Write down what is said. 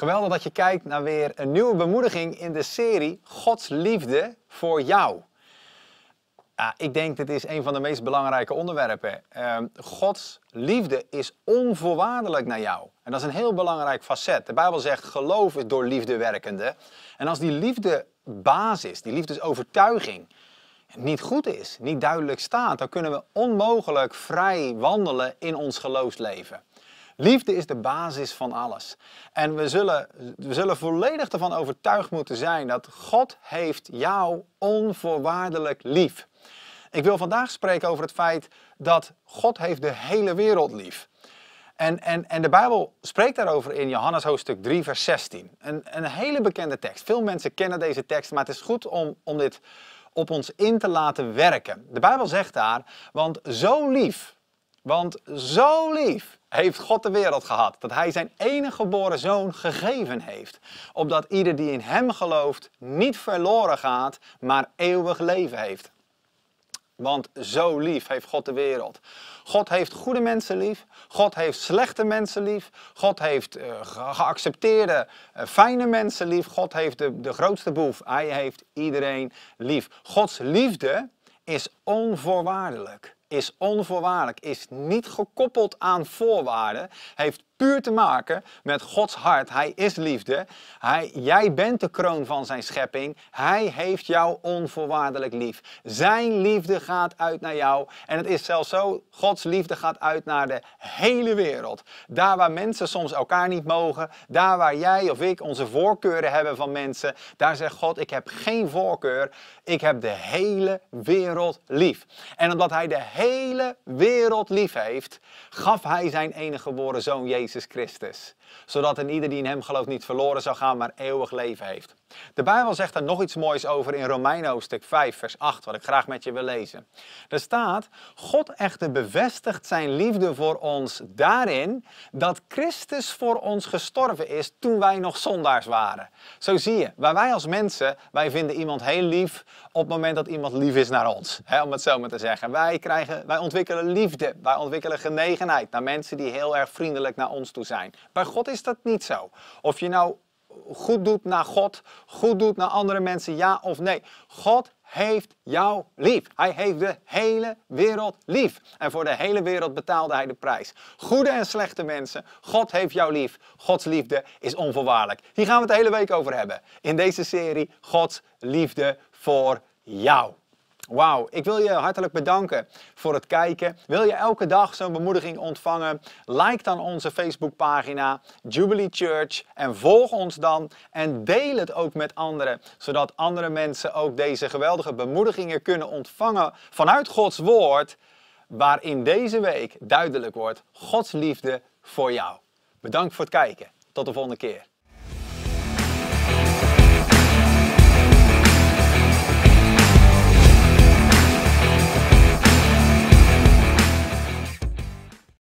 Geweldig dat je kijkt naar weer een nieuwe bemoediging in de serie Gods liefde voor jou. ik denk dit is een van de meest belangrijke onderwerpen. is. Ehm, Gods liefde is onvoorwaardelijk naar jou. En dat is een heel belangrijk facet. De Bijbel zegt geloof is door liefde werkende. En als die liefdebasis, die liefdesovertuiging, niet goed is, niet duidelijk staat, dan kunnen we onmogelijk vrij wandelen in ons geloofsleven. Liefde is de basis van alles. En we zullen, we zullen volledig ervan overtuigd moeten zijn dat God heeft jou onvoorwaardelijk lief. Ik wil vandaag spreken over het feit dat God heeft de hele wereld lief. En, en, en de Bijbel spreekt daarover in Johannes hoofdstuk 3, vers 16. Een, een hele bekende tekst. Veel mensen kennen deze tekst, maar het is goed om, om dit op ons in te laten werken. De Bijbel zegt daar, want zo lief want zo lief heeft God de wereld gehad dat Hij zijn enige geboren zoon gegeven heeft, opdat ieder die in Hem gelooft niet verloren gaat, maar eeuwig leven heeft. Want zo lief heeft God de wereld. God heeft goede mensen lief. God heeft slechte mensen lief. God heeft eh, geaccepteerde, eh, fijne mensen lief. God heeft de, de grootste boef. Hij heeft iedereen lief. Gods liefde is onvoorwaardelijk is onvoorwaardelijk, is niet gekoppeld aan voorwaarden, heeft puur te maken met Gods hart. Hij is liefde. jij bent de kroon van zijn schepping. Hij heeft jou onvoorwaardelijk lief. Zijn liefde gaat uit naar jou. En het is zelfs zo, Gods liefde gaat uit naar de hele wereld. Daar waar mensen soms elkaar niet mogen, daar waar jij of ik onze voorkeuren hebben van mensen, daar zegt God, ik heb geen voorkeur. Ik heb de hele wereld lief. En omdat hij de hele wereld lief heeft, gaf hij zijn enige geboren zoon Jezus Christus, zodat een ieder die in hem gelooft niet verloren zou gaan, maar eeuwig leven heeft. De Bijbel zegt daar nog iets moois over in Romeinen hoofdstuk 5, vers 8, wat ik graag met je wil lezen. Daar staat, God echter bevestigt zijn liefde voor ons daarin dat Christus voor ons gestorven is toen wij nog zondaars waren. Zo zie je, waar wij als mensen, wij vinden iemand heel lief op het moment dat iemand lief is naar ons, hè, om het zo maar te zeggen. Wij, krijgen, wij ontwikkelen liefde, wij ontwikkelen genegenheid naar mensen die heel erg vriendelijk naar ons toe zijn. Bij God is dat niet zo. Of je nou goed doet naar God, goed doet naar andere mensen, ja of nee. God heeft jou lief. Hij heeft de hele wereld lief. En voor de hele wereld betaalde hij de prijs. Goede en slechte mensen, God heeft jou lief. Gods liefde is onvoorwaardelijk. Hier gaan we het de hele week over hebben. In deze serie Gods liefde voor jou. Wauw, ik wil je hartelijk bedanken voor het kijken. Wil je elke dag zo'n bemoediging ontvangen? Like dan onze Facebookpagina Jubilee Church en volg ons dan en deel het ook met anderen, zodat andere mensen ook deze geweldige bemoedigingen kunnen ontvangen vanuit Gods woord, waarin deze week duidelijk wordt Gods liefde voor jou. Bedankt voor het kijken. Tot de volgende keer.